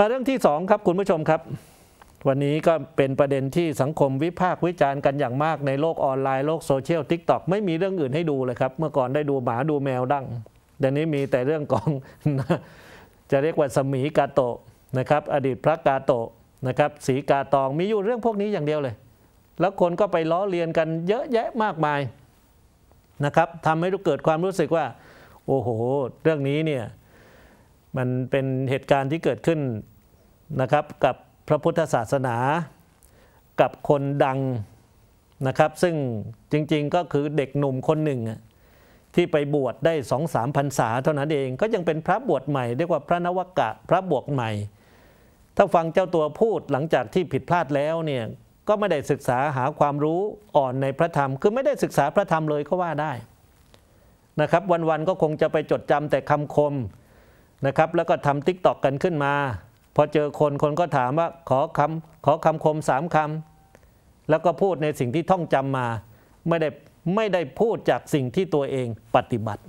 มาเรื่องที่สองครับคุณผู้ชมครับ วันนี้ก็เป็นประเด็นที่สังคมวิพากษ์วิจารณ์กันอย่างมาก ในโลกออนไลน์โลกโซเชียลทิกตอกไม่มีเรื่องอื่นให้ดูเลยครับเมื่อก่อนได้ดูหมาดูแมวดังเดี๋ยวนี้มีแต่เรื่องของ จะเรียกว่าสมีกาโตะนะครับ อดีตพระกาโตะนะครับสีกาตองมีอยู่เรื่องพวกนี้อย่างเดียวเลย แล้วคนก็ไปล้อเลียนกันเยอะแยะมากมายนะครับทำให้เกิดความรู้สึกว่า โอ้โหเรื่องนี้เนี่ยมันเป็นเหตุการณ์ที่เกิดขึ้นนะครับกับพระพุทธศาสนากับคนดังนะครับซึ่งจริงๆก็คือเด็กหนุ่มคนหนึ่ง ที่ไปบวชได้สองสามพรรษาเท่านั้นเองก็ยังเป็นพระบวชใหม่เรียกว่าพระนวกะพระบวชใหม่ ถ้าฟังเจ้าตัวพูดหลังจากที่ผิดพลาดแล้วเนี่ยก็ไม่ได้ศึกษาหาความรู้อ่อนในพระธรรม คือไม่ได้ศึกษาพระธรรมเลยก็ว่าได้นะครับวันๆก็คงจะไปจดจำแต่คำคมนะครับแล้วก็ทำติ๊กตอกกันขึ้นมาพอเจอคน คนก็ถามว่าขอคำขอคำคมสามคำแล้วก็พูดในสิ่งที่ท่องจำมา ไม่ได้ไม่ได้พูดจากสิ่งที่ตัวเองปฏิบัติ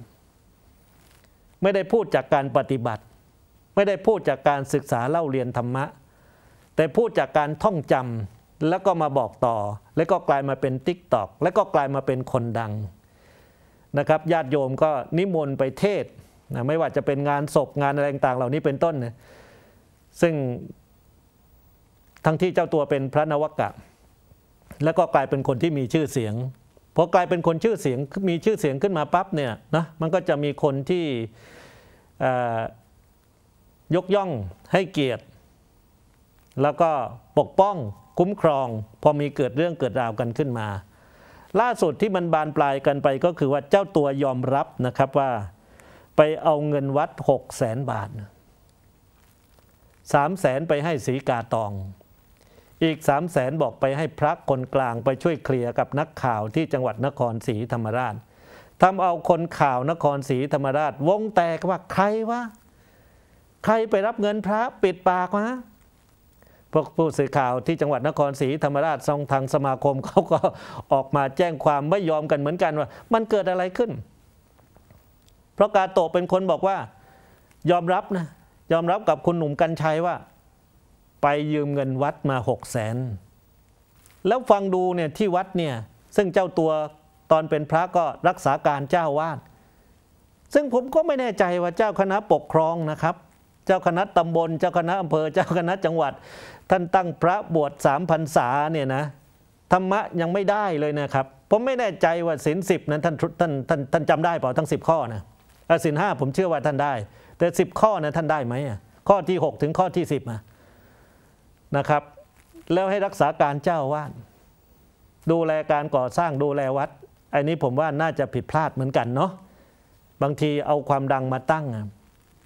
ไม่ได้พูดจากการปฏิบัติ ไม่ได้พูดจากการศึกษาเล่าเรียนธรรมะ แต่พูดจากการท่องจำแล้วก็มาบอกต่อ แล้วก็กลายมาเป็นติ๊กตอกแล้วก็กลายมาเป็นคนดังนะครับ ญาติโยมก็นิมนต์ไปเทศนะไม่ว่าจะเป็นงานศพงานอะไรต่างๆเหล่านี้เป็นต้นนะซึ่งทั้งที่เจ้าตัวเป็นพระนวกะ แล้วก็กลายเป็นคนที่มีชื่อเสียงพอกลายเป็นคนชื่อเสียง มีชื่อเสียงขึ้นมาปั๊บเนี่ยนะมันก็จะมีคนที่ยกย่องให้เกียรติ แล้วก็ปกป้องคุ้มครอง พอมีเกิดเรื่องเกิดราวกันขึ้นมา ล่าสุดที่มันบานปลายกันไปก็คือว่าเจ้าตัวยอมรับนะครับว่าไปเอาเงินวัด6 0 0 0 0บาทสามแสนไปให้สีกาตอง อีกสามแสนบอกไปให้พระคนกลางไปช่วยเคลียร์กับนักข่าวที่จังหวัดนครศรีธรรมราชทำเอาคนข่าวนครศรีธรรมราช วงแตกว่าใครวะ ใครไปรับเงินพระปิดปากวะพวกผู้สื่อข่าวที่จังหวัดนครศรีธรรมราชทรงทางสมาคมเขาก็ออกมาแจ้งความไม่ยอมกันเหมือนกันว่า มันเกิดอะไรขึ้น เพราะกาโตเป็นคนบอกว่ายอมรับนะยอมรับกับคุณหนุ่มกัญชัยว่าไปยืมเงินวัดมาหกแสนแล้วฟังดูเนี่ยที่วัดเนี่ยซึ่งเจ้าตัวตอนเป็นพระก็รักษาการเจ้าวาดซึ่งผมก็ไม่แน่ใจว่าเจ้าคณะปกครองนะครับ เจ้าคณะตำบล เจ้าคณะอำเภอเจ้าคณะจังหวัด ท่านตั้งพระบวชสามพันษาเนี่ยนะ ธรรมะยังไม่ได้เลยนะครับ ผมไม่แน่ใจว่าศีลสิบนั้นท่านท่านท่านท่านจำได้เปล่าทั้งสิบข้อนะศีลห้าผมเชื่อว่าท่านได้แต่ 10 ข้อนะท่านได้ไหมข้อที่ 6 ถึงข้อที่ 10นะครับ แล้วให้รักษาการเจ้าวาดดูแลการก่อสร้างดูแลวัดอันนี้ผมว่าน่าจะผิดพลาดเหมือนกันเนาะบางทีเอาความดังมาตั้ง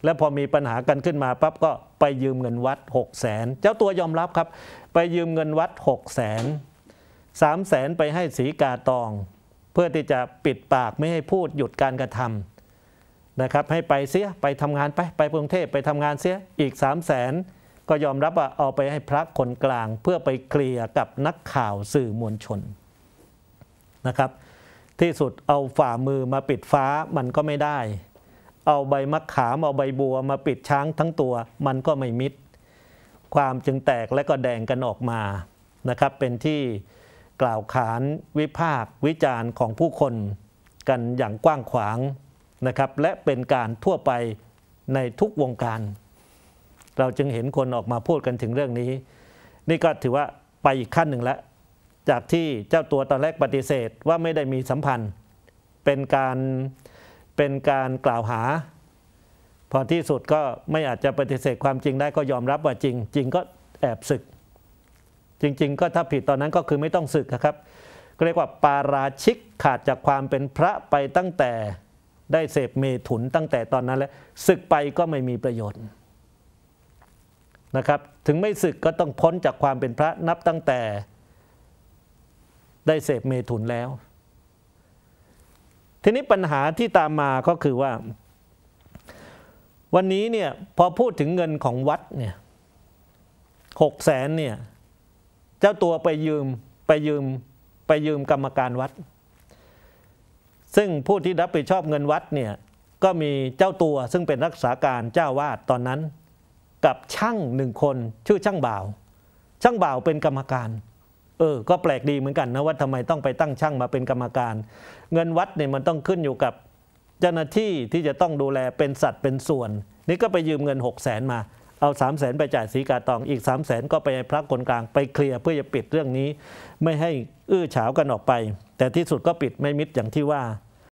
แล้วพอมีปัญหากันขึ้นมาปั๊บก็ไปยืมเงินวัด 6 0แสนเจ้าตัวยอมรับครับ ไปยืมเงินวัด 6 0แสนสามแสนไปให้สีกาตอง เพื่อที่จะปิดปากไม่ให้พูดหยุดการกระทำนะครับให้ไปเสียไปทำงานไปไปกรุงเทพไปทำงานเสียอีก 3 0 0แสนก็ยอมรับว่าเอาไปให้พระคนกลางเพื่อไปเคลียร์กับนักข่าวสื่อมวลชนนะครับที่สุดเอาฝ่ามือมาปิดฟ้ามันก็ไม่ได้ เอาใบมะขามเอาใบบัวมาปิดช้างทั้งตัวมันก็ไม่มิดความจึงแตกและก็แดงกันออกมานะครับเป็นที่กล่าวขานวิพากษ์วิจารณ์ของผู้คนกันอย่างกว้างขวางนะครับและเป็นการทั่วไปในทุกวงการ เราจึงเห็นคนออกมาพูดกันถึงเรื่องนี้ นี่ก็ถือว่าไปอีกขั้นหนึ่งแล้วจากที่เจ้าตัวตอนแรกปฏิเสธว่าไม่ได้มีสัมพันธ์ เป็นการ เป็นการกล่าวหา พอที่สุดก็ไม่อาจจะปฏิเสธความจริงได้ก็ยอมรับว่าจริง จริงก็แอบศึก จริง ๆ ก็ถ้าผิดตอนนั้นก็คือไม่ต้องศึกครับ ก็เรียกว่าปาราชิกขาดจากความเป็นพระไปตั้งแต่ได้เสพเมถุนตั้งแต่ตอนนั้นแล้ว ศึกไปก็ไม่มีประโยชน์นะครับถึงไม่ศึกก็ต้องพ้นจากความเป็นพระนับตั้งแต่ ได้เสพเมถุนแล้ว ทีนี้ปัญหาที่ตามมาก็คือว่าวันนี้เนี่ยพอพูดถึงเงินของวัดเนี่ยหกแสนเนี่ย เจ้าตัวไปยืมไปยืมไปยืมกรรมการวัดซึ่งผู้ที่รับผิดชอบเงินวัดเนี่ยก็มีเจ้าตัวซึ่งเป็นรักษาการเจ้าวาดตอนนั้นกับช่างหนึ่งคนชื่อช่างบ่าว ช่างบ่าวเป็นกรรมการเออก็แปลกดีเหมือนกันนะว่าทำไมต้องไปตั้งช่างมาเป็นกรรมการ เงินวัดเนี่ยมันต้องขึ้นอยู่กับ เจ้าหน้าที่ที่จะต้องดูแลเป็นสัตว์เป็นส่วน นี่ก็ไปยืมเงิน6 0แสนมา เอา3 0 0แสนไปจ่ายสีกาตองอีก3 0 0แสนก็ไปพระคนกลางไปเคลียร์เพื่อจะปิดเรื่องนี้ ไม่ให้อื้อฉาวกันออกไป แต่ที่สุดก็ปิดไม่มิดอย่างที่ว่า